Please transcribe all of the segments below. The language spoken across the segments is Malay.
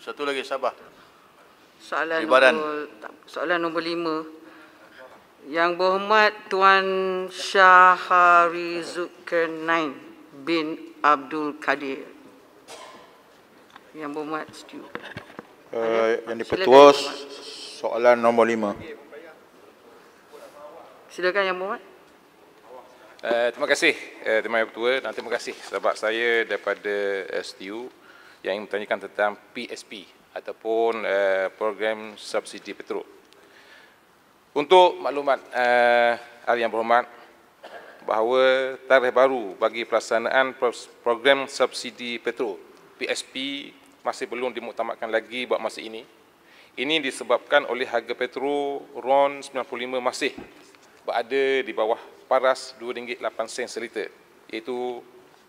Satu lagi Sabah. Soalan Ibaran. nombor soalan nombor 5. Yang berhormat Tuan Syahari Zulkarnain bin Abdul Kadir. Yang berhormat Stu. Uh, eh, yang dipertua soalan nombor 5. Silakan yang berhormat. Uh, terima kasih uh, eh, Tuan Ketua Nanti terima kasih sebab saya daripada STU uh, yang bertanyakan tentang PSP ataupun uh, program subsidi petrol. Untuk maklumat uh, eh, ahli yang berhormat bahawa tarikh baru bagi pelaksanaan program subsidi petrol PSP masih belum dimuktamadkan lagi buat masa ini. Ini disebabkan oleh harga petrol RON 95 masih berada di bawah paras RM2.8 seliter iaitu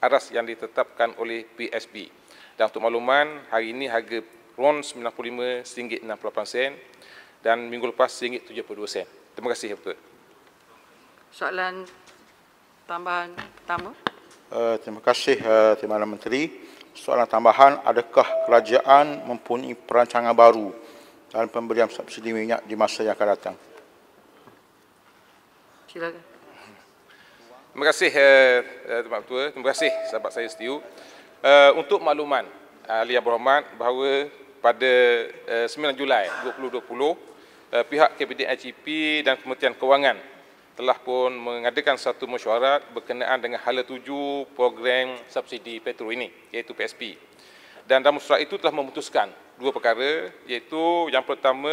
aras yang ditetapkan oleh PSB. Dan untuk makluman, hari ini harga RON RM95.68 dan minggu lepas RM72. Terima kasih, Dr. Soalan tambahan pertama. Uh, terima kasih, uh, Terima kasih, Menteri. Soalan tambahan, adakah kerajaan mempunyai perancangan baru dalam pemberian subsidi minyak di masa yang akan datang? Silakan. Terima kasih, uh, Tuan Ketua. Terima kasih, sahabat saya, Setiu uh, untuk makluman ahli yang berhormat bahawa pada uh, eh, 9 Julai 2020 uh, eh, pihak KPDHIP e dan Kementerian Kewangan telah pun mengadakan satu mesyuarat berkenaan dengan hala tuju program subsidi petrol ini iaitu PSP. Dan dalam mesyuarat itu telah memutuskan dua perkara iaitu yang pertama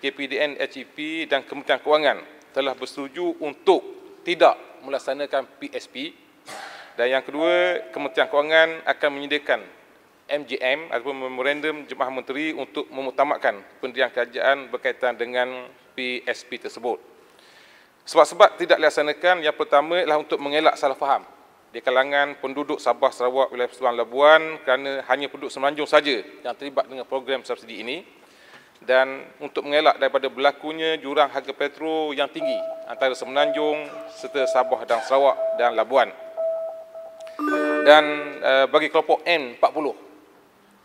KPDN HEP dan Kementerian Kewangan telah bersetuju untuk tidak melaksanakan PSP dan yang kedua, Kementerian Kewangan akan menyediakan MGM ataupun Memorandum Jemaah Menteri untuk memutamakan pendirian kerajaan berkaitan dengan PSP tersebut. Sebab-sebab tidak dilaksanakan, yang pertama ialah untuk mengelak salah faham di kalangan penduduk Sabah Sarawak wilayah Persatuan Labuan kerana hanya penduduk semenanjung saja yang terlibat dengan program subsidi ini dan untuk mengelak daripada berlakunya jurang harga petrol yang tinggi antara semenanjung serta Sabah dan Sarawak dan Labuan dan uh, bagi kelompok N40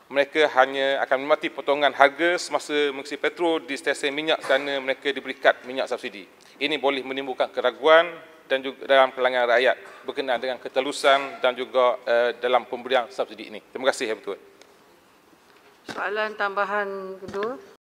mereka hanya akan menikmati potongan harga semasa mengisi petrol di stesen minyak kerana mereka diberi kad minyak subsidi. Ini boleh menimbulkan keraguan dan juga dalam kalangan rakyat berkenaan dengan ketelusan dan juga uh, dalam pemberian subsidi ini. Terima kasih ya betul. Soalan tambahan kedua